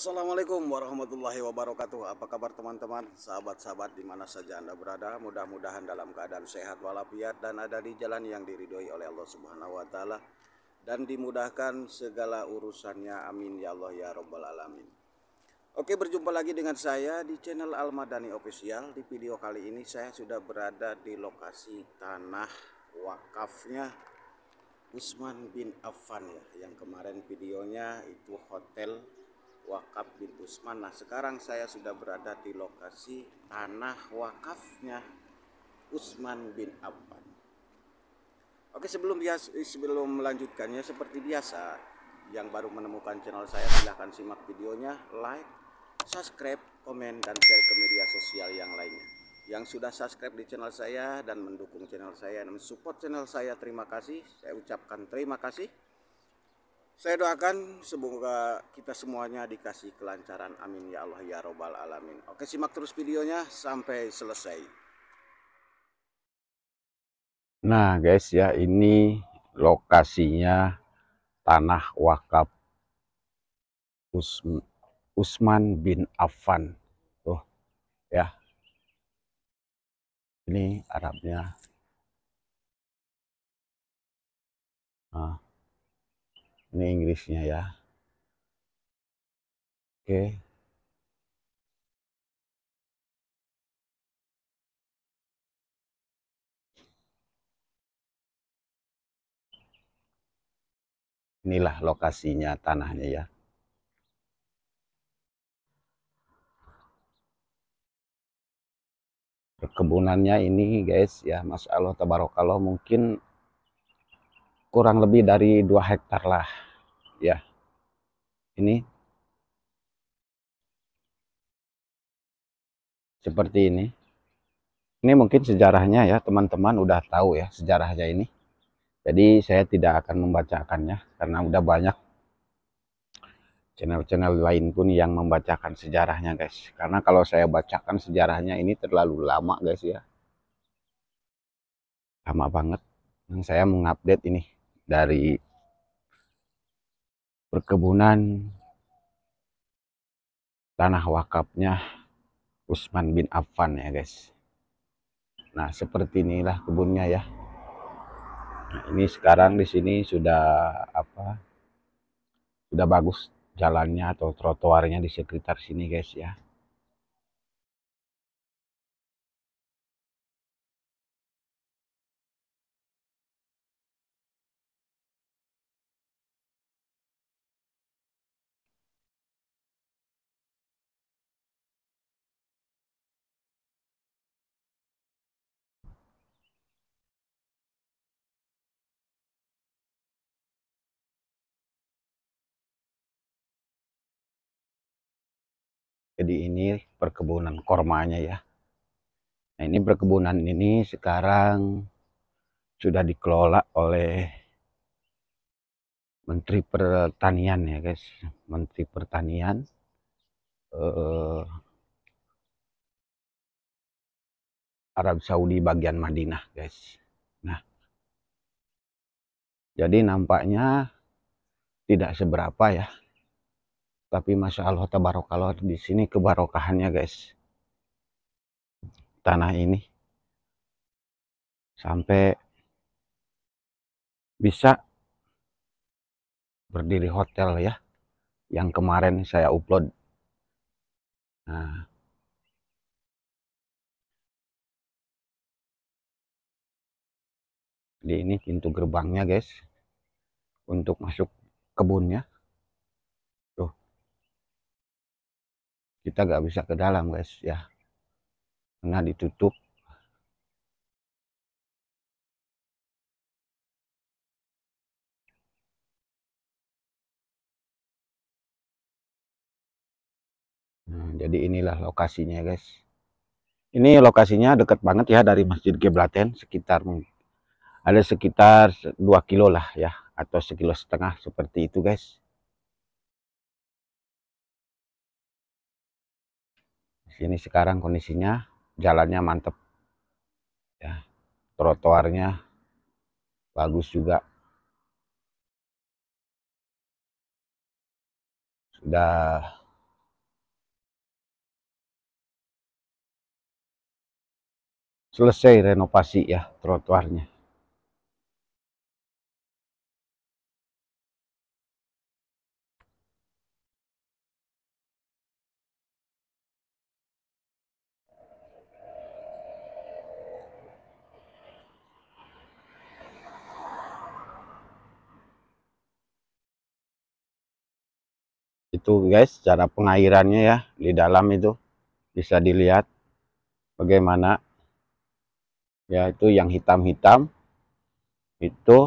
Assalamualaikum warahmatullahi wabarakatuh. Apa kabar teman-teman, sahabat-sahabat dimana saja Anda berada? Mudah-mudahan dalam keadaan sehat walafiat dan ada di jalan yang diridhoi oleh Allah Subhanahu wa taala dan dimudahkan segala urusannya. Amin ya Allah ya rabbal alamin. Oke, berjumpa lagi dengan saya di channel Almadani Official. Di video kali ini saya sudah berada di lokasi tanah wakafnya Usman bin Affan ya, yang kemarin videonya itu hotel wakaf bin Usman. Nah sekarang saya sudah berada di lokasi tanah wakafnya Usman bin Affan. Oke sebelum bias, sebelum melanjutkannya seperti biasa yang baru menemukan channel saya silahkan simak videonya, like, subscribe, komen dan share ke media sosial yang lainnya. Yang sudah subscribe di channel saya dan mendukung channel saya dan support channel saya terima kasih. Saya ucapkan terima kasih. Saya doakan semoga kita semuanya dikasih kelancaran. Amin ya Allah ya robbal alamin. Oke simak terus videonya sampai selesai. Nah guys ya ini lokasinya tanah wakaf Us Usman bin Affan. Tuh ya. Ini Arabnya. Nah ini Inggrisnya ya oke inilah lokasinya tanahnya ya perkebunannya ini guys ya Mas Allah tabarokallah mungkin kurang lebih dari 2 hektar lah ya ini seperti ini ini mungkin sejarahnya ya teman-teman udah tahu ya sejarahnya ini jadi saya tidak akan membacakannya karena udah banyak channel-channel lain pun yang membacakan sejarahnya guys karena kalau saya bacakan sejarahnya ini terlalu lama guys ya lama banget yang saya mengupdate ini dari perkebunan tanah wakafnya Usman bin Affan ya guys. Nah seperti inilah kebunnya ya. Nah, ini sekarang di sini sudah apa? Sudah bagus jalannya atau trotoarnya di sekitar sini guys ya. jadi ini perkebunan kormanya ya nah ini perkebunan ini sekarang sudah dikelola oleh Menteri Pertanian ya guys Menteri Pertanian eh, Arab Saudi bagian Madinah guys nah jadi nampaknya tidak seberapa ya tapi masya Allah tabarokallah di sini kebarokahannya guys tanah ini sampai bisa berdiri hotel ya yang kemarin saya upload nah jadi ini pintu gerbangnya guys untuk masuk kebunnya kita nggak bisa ke dalam guys ya karena ditutup nah, jadi inilah lokasinya guys ini lokasinya dekat banget ya dari Masjid Geblaten sekitar ada sekitar 2 kilo lah ya atau sekilo setengah seperti itu guys Ini sekarang kondisinya jalannya mantep ya trotoarnya bagus juga sudah selesai renovasi ya trotoarnya itu guys cara pengairannya ya di dalam itu bisa dilihat bagaimana ya itu yang hitam-hitam itu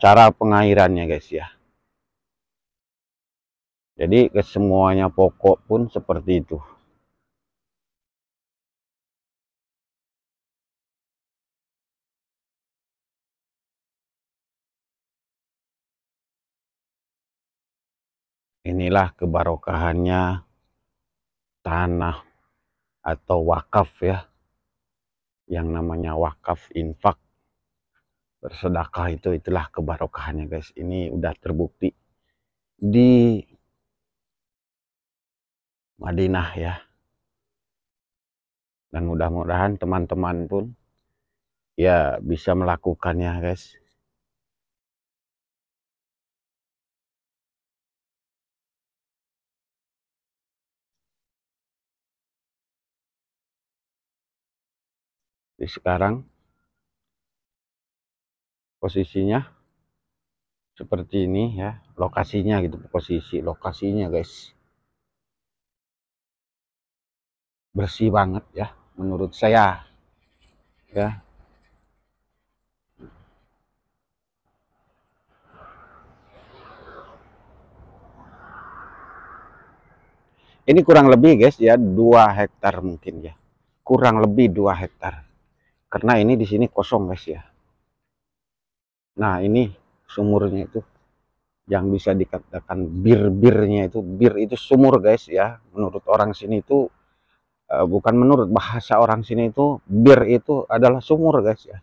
cara pengairannya guys ya jadi kesemuanya pokok pun seperti itu inilah kebarokahannya tanah atau wakaf ya yang namanya wakaf infak bersedekah itu itulah kebarokahannya guys ini udah terbukti di Madinah ya dan mudah-mudahan teman-teman pun ya bisa melakukannya guys di sekarang posisinya seperti ini ya lokasinya gitu posisi lokasinya guys bersih banget ya menurut saya ya ini kurang lebih guys ya dua hektar mungkin ya kurang lebih dua hektar karena ini di sini kosong guys ya nah ini sumurnya itu yang bisa dikatakan bir-birnya itu bir itu sumur guys ya menurut orang sini itu eh, bukan menurut bahasa orang sini itu bir itu adalah sumur guys ya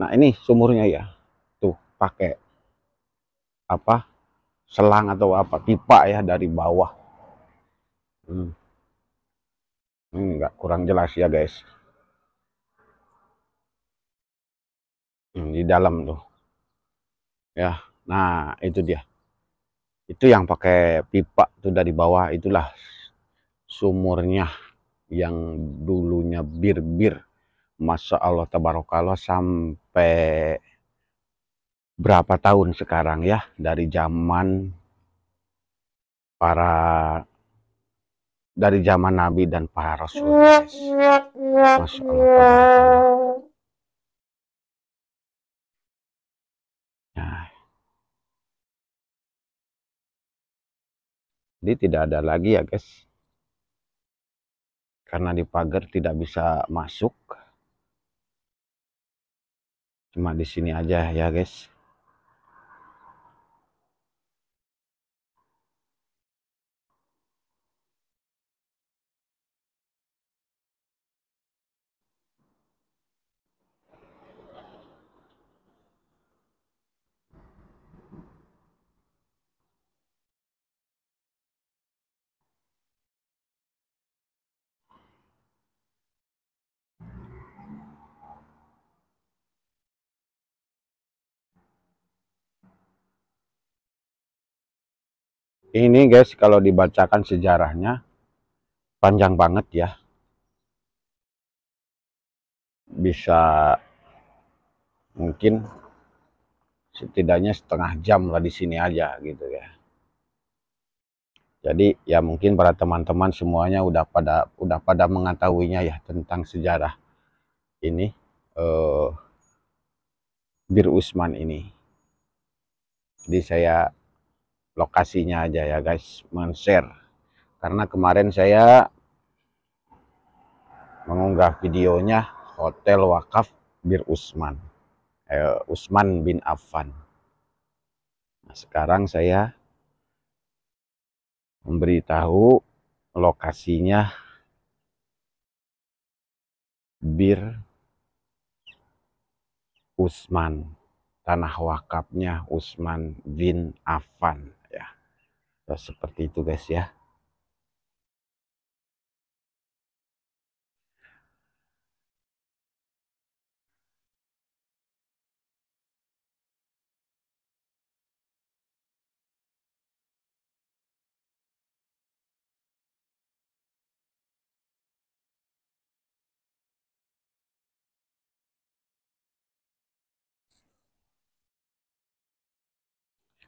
nah ini sumurnya ya tuh pakai apa selang atau apa pipa ya dari bawah hmm. ini enggak kurang jelas ya guys di dalam tuh ya nah itu dia itu yang pakai pipa tuh dari bawah itulah sumurnya yang dulunya bir-bir Masya Allah kalau sampai berapa tahun sekarang ya dari zaman para dari zaman Nabi dan para Rasul Masya Allah Jadi tidak ada lagi ya guys. Karena di pagar tidak bisa masuk. Cuma di sini aja ya guys. Ini guys kalau dibacakan sejarahnya panjang banget ya. Bisa mungkin setidaknya setengah jam lah di sini aja gitu ya. Jadi ya mungkin para teman-teman semuanya udah pada udah pada mengetahuinya ya tentang sejarah ini eh, Bir Usman ini. Jadi saya lokasinya aja ya guys men-share karena kemarin saya mengunggah videonya Hotel Wakaf Bir Usman eh, Usman bin Affan nah, sekarang saya memberitahu lokasinya Bir Usman tanah wakafnya Usman bin Affan seperti itu guys ya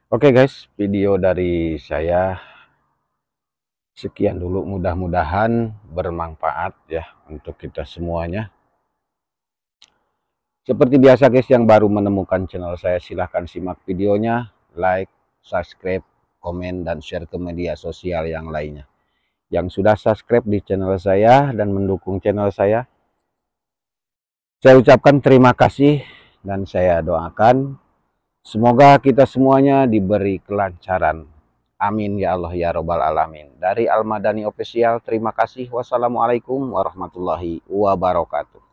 Oke okay guys, video dari saya sekian dulu. Mudah-mudahan bermanfaat ya untuk kita semuanya. Seperti biasa guys yang baru menemukan channel saya silahkan simak videonya, like, subscribe, komen, dan share ke media sosial yang lainnya. Yang sudah subscribe di channel saya dan mendukung channel saya, saya ucapkan terima kasih dan saya doakan Semoga kita semuanya diberi kelancaran. Amin ya Allah ya Robbal Alamin. Dari Al Madani Official, terima kasih. Wassalamualaikum warahmatullahi wabarakatuh.